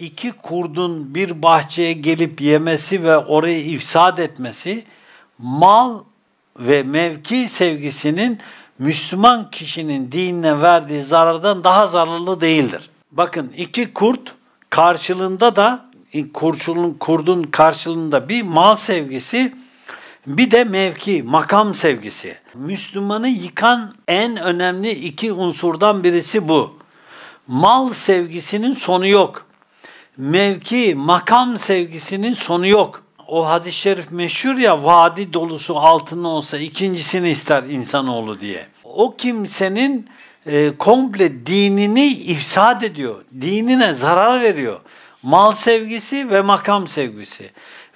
iki kurdun bir bahçeye gelip yemesi ve orayı ifsad etmesi mal ve mevki sevgisinin Müslüman kişinin dinine verdiği zarardan daha zararlı değildir. Bakın iki kurt karşılığında da kurçulun, kurdun karşılığında bir mal sevgisi bir de mevki, makam sevgisi. Müslümanı yıkan en önemli iki unsurdan birisi bu. Mal sevgisinin sonu yok mevki, makam sevgisinin sonu yok. O hadis-i şerif meşhur ya, vadi dolusu altın olsa ikincisini ister insanoğlu diye. O kimsenin e, komple dinini ifsad ediyor, dinine zarar veriyor. Mal sevgisi ve makam sevgisi.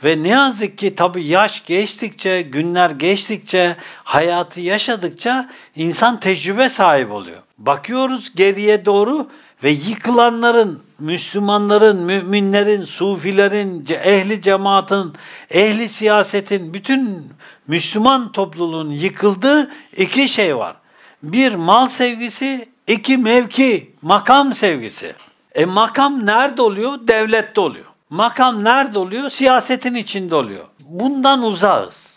Ve ne yazık ki tabi yaş geçtikçe, günler geçtikçe, hayatı yaşadıkça insan tecrübe sahip oluyor. Bakıyoruz geriye doğru ve yıkılanların, Müslümanların, müminlerin, sufilerin, ehli cemaatin, ehli siyasetin, bütün Müslüman topluluğun yıkıldığı iki şey var. Bir mal sevgisi, iki mevki, makam sevgisi. E makam nerede oluyor? Devlette oluyor. Makam nerede oluyor? Siyasetin içinde oluyor. Bundan uzağız.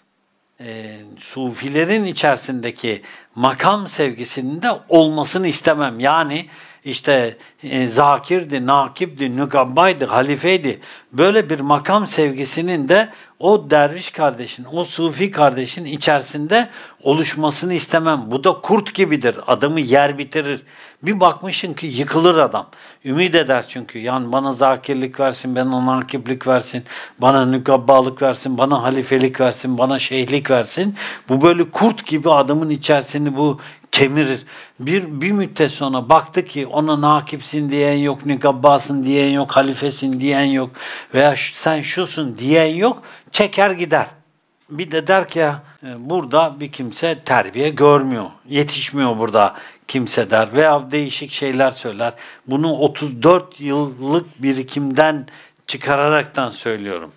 E, sufilerin içerisindeki makam sevgisinin de olmasını istemem. Yani işte e, zakirdi, nakipdi, nükabbaydı, halifeydi. Böyle bir makam sevgisinin de o derviş kardeşin, o sufi kardeşin içerisinde oluşmasını istemem. Bu da kurt gibidir. Adamı yer bitirir. Bir bakmışsın ki yıkılır adam. Ümit eder çünkü. Yani bana zakirlik versin, bana nakiplik versin, bana nükabbalık versin, bana halifelik versin, bana şeyhlik versin. Bu böyle kurt gibi adamın içerisinde kendini bu kemirir. Bir, bir müddet sonra baktı ki ona nakipsin diyen yok, nikabbasın diyen yok, halifesin diyen yok veya sen şusun diyen yok, çeker gider. Bir de der ki e, burada bir kimse terbiye görmüyor, yetişmiyor burada kimse der veya değişik şeyler söyler. Bunu 34 yıllık birikimden çıkararaktan söylüyorum.